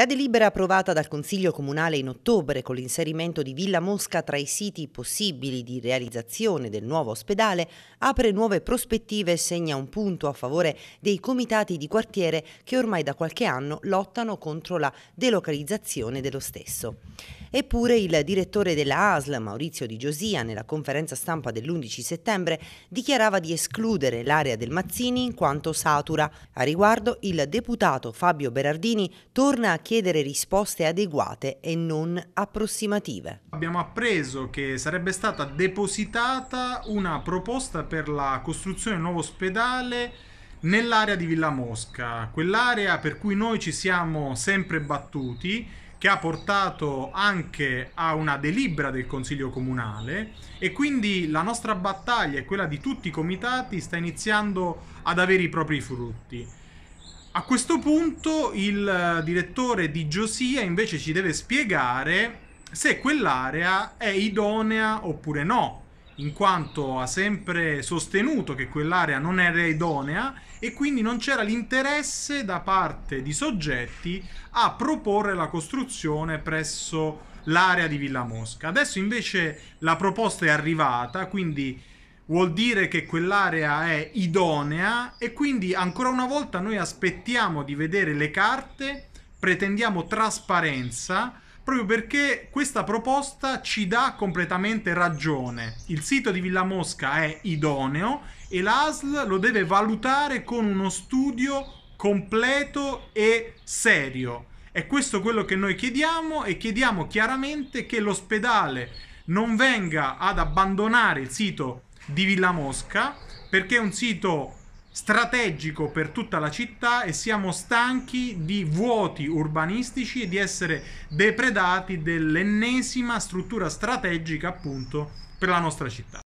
La delibera approvata dal Consiglio Comunale in ottobre con l'inserimento di Villa Mosca tra i siti possibili di realizzazione del nuovo ospedale apre nuove prospettive e segna un punto a favore dei comitati di quartiere che ormai da qualche anno lottano contro la delocalizzazione dello stesso. Eppure il direttore della ASL, Maurizio Di Giosia, nella conferenza stampa dell'11 settembre dichiarava di escludere l'area del Mazzini in quanto satura. A riguardo il deputato Fabio Berardini torna a chiedere chiedere risposte adeguate e non approssimative. Abbiamo appreso che sarebbe stata depositata una proposta per la costruzione di un nuovo ospedale nell'area di Villa Mosca, quell'area per cui noi ci siamo sempre battuti, che ha portato anche a una delibera del Consiglio Comunale e quindi la nostra battaglia e quella di tutti i comitati sta iniziando ad avere i propri frutti. A questo punto il eh, direttore di Giosia invece ci deve spiegare se quell'area è idonea oppure no, in quanto ha sempre sostenuto che quell'area non era idonea e quindi non c'era l'interesse da parte di soggetti a proporre la costruzione presso l'area di Villa Mosca. Adesso invece la proposta è arrivata, quindi vuol dire che quell'area è idonea e quindi ancora una volta noi aspettiamo di vedere le carte, pretendiamo trasparenza proprio perché questa proposta ci dà completamente ragione. Il sito di Villa Mosca è idoneo e l'ASL lo deve valutare con uno studio completo e serio. È questo quello che noi chiediamo e chiediamo chiaramente che l'ospedale non venga ad abbandonare il sito di Villa Mosca perché è un sito strategico per tutta la città e siamo stanchi di vuoti urbanistici e di essere depredati dell'ennesima struttura strategica appunto per la nostra città.